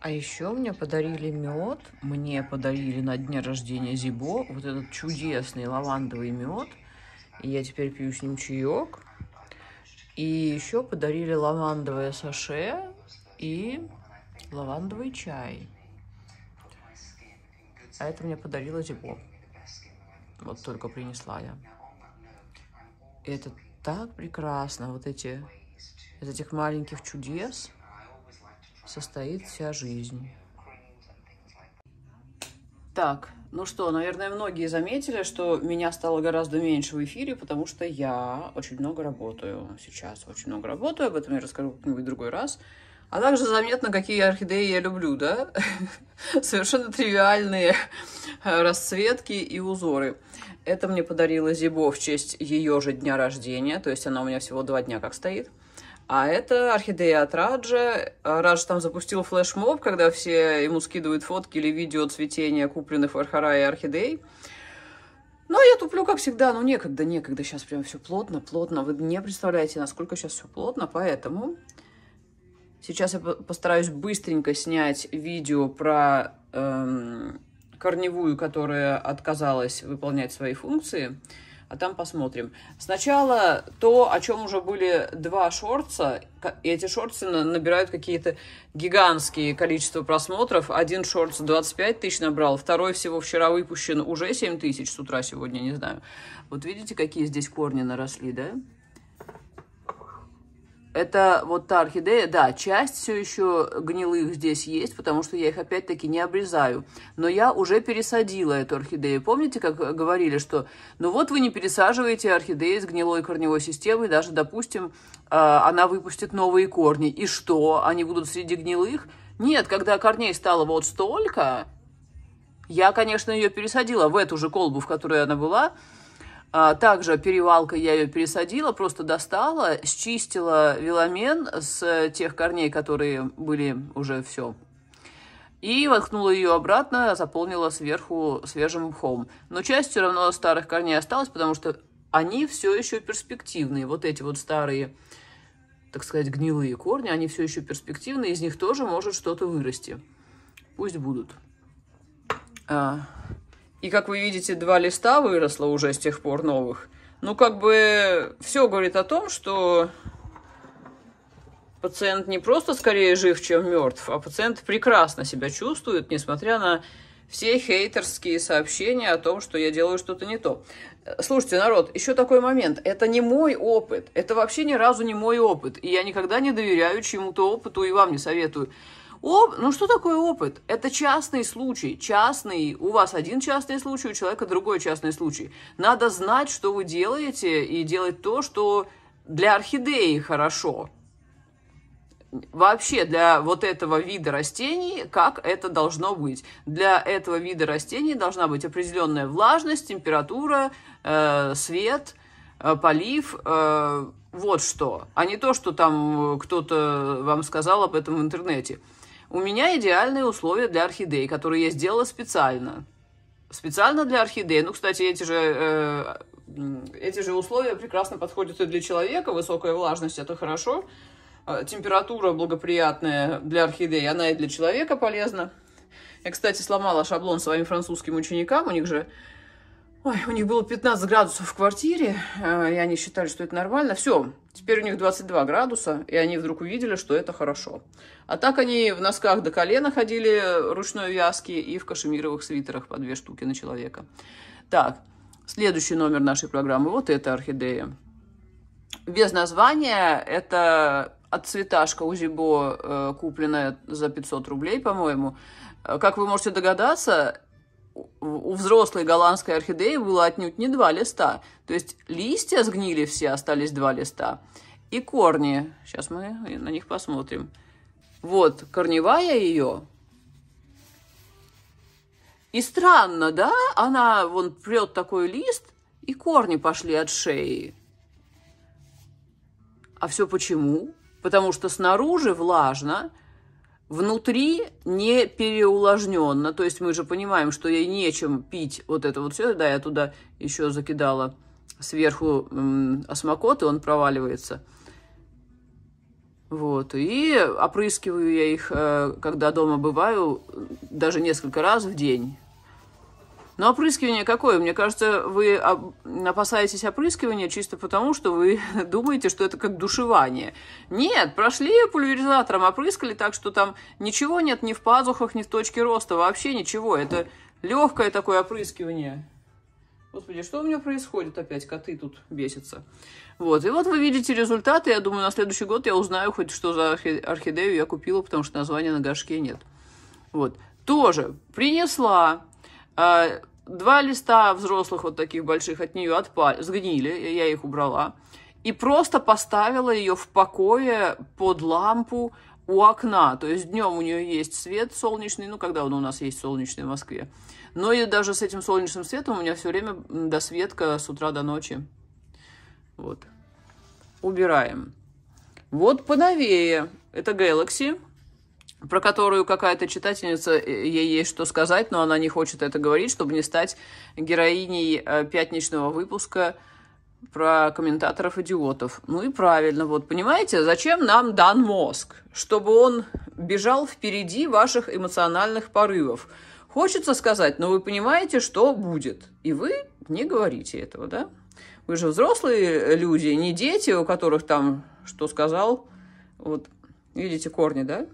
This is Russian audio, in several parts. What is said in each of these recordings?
А еще мне подарили мед. Мне подарили на дне рождения Зибо вот этот чудесный лавандовый мед. И я теперь пью с ним чаек. И еще подарили лавандовое саше и лавандовый чай. А это мне подарила Зибо. Вот только принесла я. И это так прекрасно, вот эти, из этих маленьких чудес – состоит вся жизнь. Так, ну что, наверное, многие заметили, что меня стало гораздо меньше в эфире, потому что я очень много работаю сейчас. Очень много работаю, об этом я расскажу как-нибудь другой раз. А также заметно, какие орхидеи я люблю, да? Совершенно тривиальные э, расцветки и узоры. Это мне подарила Зибо в честь ее же дня рождения, то есть она у меня всего два дня как стоит. А это орхидея от Раджа. А Радж там запустил флешмоб, когда все ему скидывают фотки или видео цветения купленных в Архара и орхидей. Но ну, а я туплю, как всегда, ну некогда, некогда, сейчас прям все плотно, плотно. Вы не представляете, насколько сейчас все плотно, поэтому сейчас я постараюсь быстренько снять видео про эм, корневую, которая отказалась выполнять свои функции а там посмотрим. Сначала то, о чем уже были два шорца, и эти шорцы набирают какие-то гигантские количество просмотров. Один шорт 25 тысяч набрал, второй всего вчера выпущен уже 7 тысяч, с утра сегодня, не знаю. Вот видите, какие здесь корни наросли, да? Это вот та орхидея, да, часть все еще гнилых здесь есть, потому что я их опять-таки не обрезаю. Но я уже пересадила эту орхидею. Помните, как говорили, что ну вот вы не пересаживаете орхидеи с гнилой корневой системой, даже, допустим, а, она выпустит новые корни. И что, они будут среди гнилых? Нет, когда корней стало вот столько, я, конечно, ее пересадила в эту же колбу, в которой она была, а, также перевалка я ее пересадила, просто достала, счистила веломен с тех корней, которые были уже все. И воткнула ее обратно, заполнила сверху свежим мхом. Но часть все равно старых корней осталась, потому что они все еще перспективные. Вот эти вот старые, так сказать, гнилые корни, они все еще перспективные, из них тоже может что-то вырасти. Пусть будут. А, и, как вы видите, два листа выросло уже с тех пор новых. Ну, как бы все говорит о том, что пациент не просто скорее жив, чем мертв, а пациент прекрасно себя чувствует, несмотря на все хейтерские сообщения о том, что я делаю что-то не то. Слушайте, народ, еще такой момент. Это не мой опыт. Это вообще ни разу не мой опыт. И я никогда не доверяю чему-то опыту и вам не советую. Оп... Ну что такое опыт? Это частный случай. Частный. У вас один частный случай, у человека другой частный случай. Надо знать, что вы делаете, и делать то, что для орхидеи хорошо. Вообще для вот этого вида растений, как это должно быть? Для этого вида растений должна быть определенная влажность, температура, э, свет, э, полив. Э, вот что, а не то, что там кто-то вам сказал об этом в интернете. У меня идеальные условия для орхидей, которые я сделала специально. Специально для орхидей. Ну, кстати, эти же, э, эти же условия прекрасно подходят и для человека. Высокая влажность – это хорошо. Э, температура благоприятная для орхидей, она и для человека полезна. Я, кстати, сломала шаблон своим французским ученикам. У них же Ой, у них было 15 градусов в квартире, а, и они считали, что это нормально. Все, теперь у них 22 градуса, и они вдруг увидели, что это хорошо. А так они в носках до колена ходили ручной вязки и в кашемировых свитерах по две штуки на человека. Так, следующий номер нашей программы. Вот это орхидея. Без названия. Это от цветашка Узибо, э, купленная за 500 рублей, по-моему. Э, как вы можете догадаться, у взрослой голландской орхидеи было отнюдь не два листа. То есть листья сгнили все, остались два листа. И корни. Сейчас мы на них посмотрим. Вот корневая ее. И странно, да? Она вон прет такой лист, и корни пошли от шеи. А все почему? Потому что снаружи влажно, Внутри не переувлажненно, то есть мы же понимаем, что ей нечем пить вот это вот все. Да, я туда еще закидала сверху осмокот, и он проваливается. Вот, и опрыскиваю я их, э, когда дома бываю, даже несколько раз в день. Но опрыскивание какое? Мне кажется, вы опасаетесь опрыскивания чисто потому, что вы думаете, что это как душевание. Нет, прошли пульверизатором, опрыскали так, что там ничего нет ни в пазухах, ни в точке роста, вообще ничего. Это легкое такое опрыскивание. Господи, что у меня происходит опять? Коты тут бесятся. Вот, и вот вы видите результаты. Я думаю, на следующий год я узнаю хоть, что за орхидею я купила, потому что названия на горшке нет. Вот, тоже принесла а, два листа взрослых вот таких больших от нее отпали, сгнили, я их убрала. И просто поставила ее в покое под лампу у окна. То есть днем у нее есть свет солнечный, ну, когда он у нас есть солнечный в Москве. Но и даже с этим солнечным светом у меня все время досветка с утра до ночи. Вот. Убираем. Вот поновее. Это Galaxy про которую какая-то читательница, э, ей есть что сказать, но она не хочет это говорить, чтобы не стать героиней э, пятничного выпуска про комментаторов-идиотов. Ну и правильно, вот понимаете, зачем нам дан мозг? Чтобы он бежал впереди ваших эмоциональных порывов. Хочется сказать, но «Ну вы понимаете, что будет. И вы не говорите этого, да? Вы же взрослые э, люди, не дети, у которых там, что сказал, вот, видите корни, да?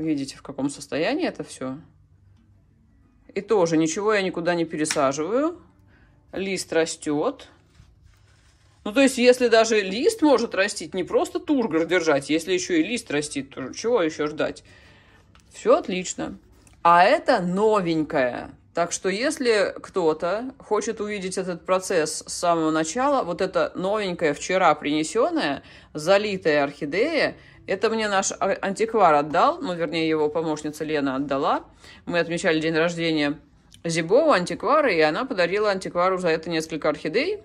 Видите, в каком состоянии это все. И тоже ничего я никуда не пересаживаю. Лист растет. Ну, то есть, если даже лист может расти, не просто тургор держать, если еще и лист растит, то чего еще ждать? Все отлично. А это новенькое. Так что, если кто-то хочет увидеть этот процесс с самого начала, вот это новенькое вчера принесенное, залитая орхидея – это мне наш а, антиквар отдал, ну, вернее, его помощница Лена отдала. Мы отмечали день рождения Зибова, антиквара, и она подарила антиквару за это несколько орхидей.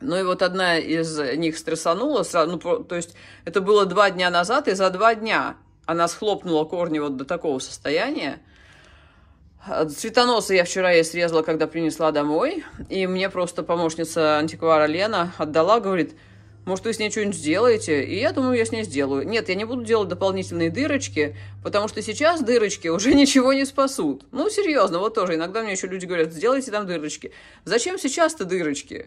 Ну и вот одна из них стрессанула, сразу, ну, то есть это было два дня назад, и за два дня она схлопнула корни вот до такого состояния. Цветоносы я вчера ей срезала, когда принесла домой, и мне просто помощница антиквара Лена отдала, говорит – может, вы с ней что-нибудь сделаете? И я думаю, я с ней сделаю. Нет, я не буду делать дополнительные дырочки, потому что сейчас дырочки уже ничего не спасут. Ну, серьезно, вот тоже. Иногда мне еще люди говорят, сделайте там дырочки. Зачем сейчас-то дырочки?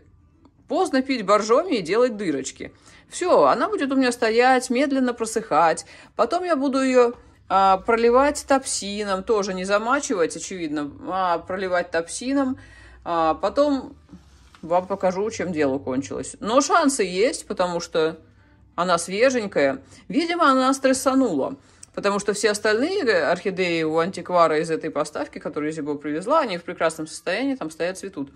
Поздно пить боржоми и делать дырочки. Все, она будет у меня стоять, медленно просыхать. Потом я буду ее а, проливать топсином, тоже не замачивать, очевидно, а проливать топсином. А, потом вам покажу, чем дело кончилось. Но шансы есть, потому что она свеженькая. Видимо, она стрессанула. Потому что все остальные орхидеи у антиквара из этой поставки, которую Зибо привезла, они в прекрасном состоянии, там стоят, цветут.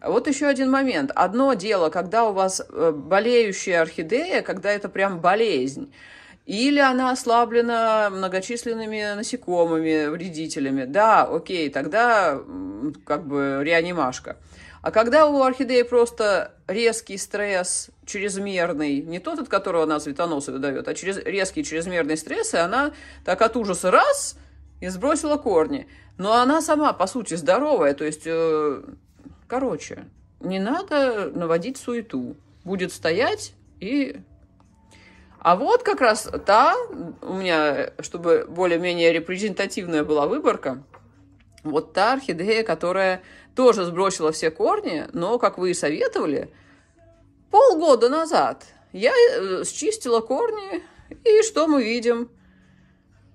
Вот еще один момент. Одно дело, когда у вас э, болеющая орхидея, когда это прям болезнь, или она ослаблена многочисленными насекомыми, вредителями. Да, окей, тогда как бы реанимашка. А когда у орхидеи просто резкий стресс, чрезмерный, не тот, от которого она цветоносы выдает, а через, резкий чрезмерный стресс, и она так от ужаса раз и сбросила корни. Но она сама, по сути, здоровая. То есть, э, короче, не надо наводить суету. Будет стоять и... А вот как раз та, у меня, чтобы более-менее репрезентативная была выборка – вот та орхидея, которая тоже сбросила все корни, но, как вы и советовали, полгода назад я э, счистила корни, и что мы видим?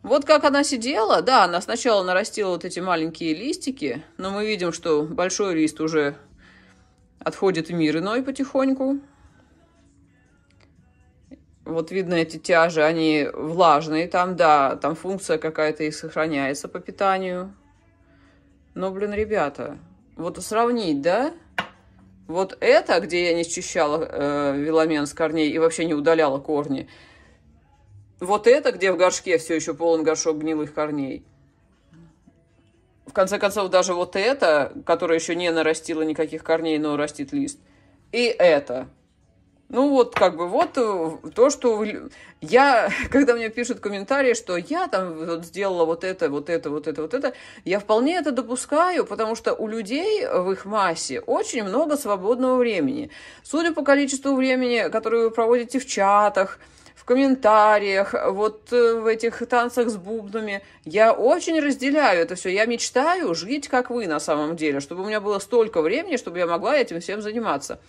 Вот как она сидела, да, она сначала нарастила вот эти маленькие листики, но мы видим, что большой лист уже отходит в мир иной потихоньку. Вот видно эти тяжи, они влажные там, да, там функция какая-то и сохраняется по питанию. Но, ну, блин, ребята, вот сравнить, да? Вот это, где я не счищала э, веломен с корней и вообще не удаляла корни. Вот это, где в горшке все еще полон горшок гнилых корней. В конце концов, даже вот это, которое еще не нарастило никаких корней, но растит лист. И это. Ну вот, как бы, вот э, то, что я, когда мне пишут комментарии, что я там вот сделала вот это, вот это, вот это, вот это, я вполне это допускаю, потому что у людей в их массе очень много свободного времени. Судя по количеству времени, которое вы проводите в чатах, в комментариях, вот э, в этих танцах с бубнами. Я очень разделяю это все. Я мечтаю жить, как вы на самом деле, чтобы у меня было столько времени, чтобы я могла этим всем заниматься.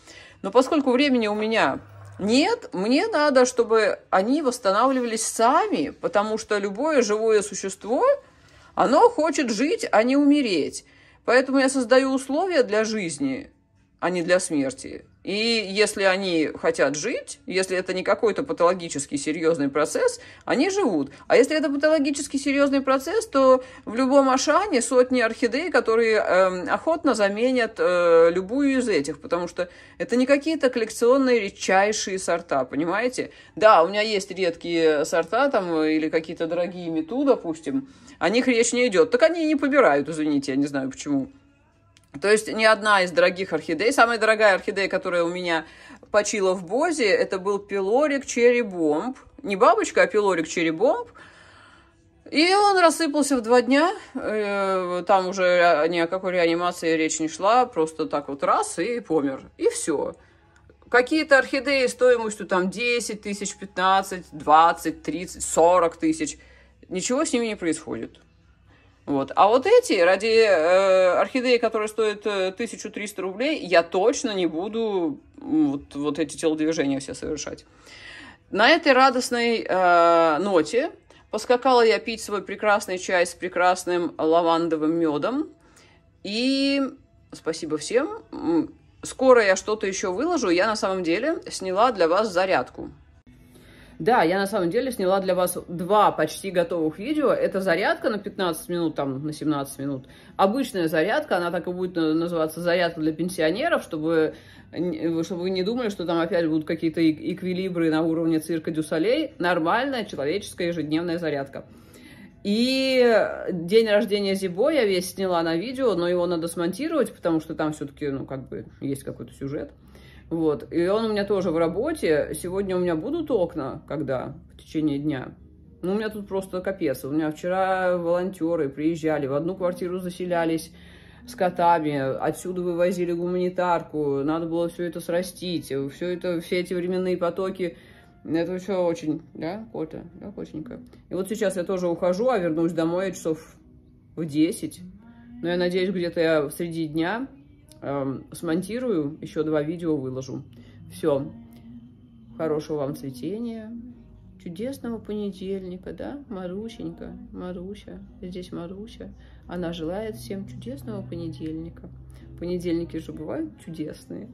Но поскольку времени у меня нет, мне надо, чтобы они восстанавливались сами, потому что любое живое существо, оно хочет жить, а не умереть. Поэтому я создаю условия для жизни, а не для смерти. И если они хотят жить, если это не какой-то патологический серьезный процесс, они живут. А если это патологический серьезный процесс, то в любом Ашане сотни орхидей, которые э, охотно заменят э, любую из этих, потому что это не какие-то коллекционные редчайшие сорта, понимаете? Да, у меня есть редкие сорта там э, или какие-то дорогие мету, допустим, о них речь не идет. Так они и не побирают, извините, я не знаю почему. То есть ни одна из дорогих орхидей, самая дорогая орхидея, которая у меня почила в Бозе, это был пилорик черебомб. Не бабочка, а пилорик черебомб. И он рассыпался в два дня. Э, там уже ни о какой реанимации речь не шла. Просто так вот раз и помер. И все. Какие-то орхидеи стоимостью там 10 тысяч, 15, 20, 30, 40 тысяч. Ничего с ними не происходит. Вот. А вот эти, ради э, орхидеи, которая стоит 1300 рублей, я точно не буду вот, вот эти телодвижения все совершать. На этой радостной э, ноте поскакала я пить свой прекрасный чай с прекрасным лавандовым медом. И спасибо всем. Скоро я что-то еще выложу. Я на самом деле сняла для вас зарядку. Да, я на самом деле сняла для вас два почти готовых видео. Это зарядка на 15 минут, там, на 17 минут. Обычная зарядка, она так и будет называться зарядка для пенсионеров, чтобы, чтобы вы не думали, что там опять будут какие-то эквилибры на уровне цирка дюсалей. Нормальная человеческая ежедневная зарядка. И день рождения Зибо я весь сняла на видео, но его надо смонтировать, потому что там все-таки, ну, как бы, есть какой-то сюжет. Вот. И он у меня тоже в работе. Сегодня у меня будут окна, когда? В течение дня. Ну, у меня тут просто капец. У меня вчера волонтеры приезжали, в одну квартиру заселялись с котами, отсюда вывозили гуманитарку, надо было все это срастить, все это, все эти временные потоки, это все очень, да, кота, да, котенька. И вот сейчас я тоже ухожу, а вернусь домой часов в 10, но я надеюсь, где-то я в среди дня Эм, смонтирую, еще два видео выложу. Все. Хорошего вам цветения. Чудесного понедельника, да, Марусенька, Маруся, здесь Маруся. Она желает всем чудесного понедельника. Понедельники же бывают чудесные.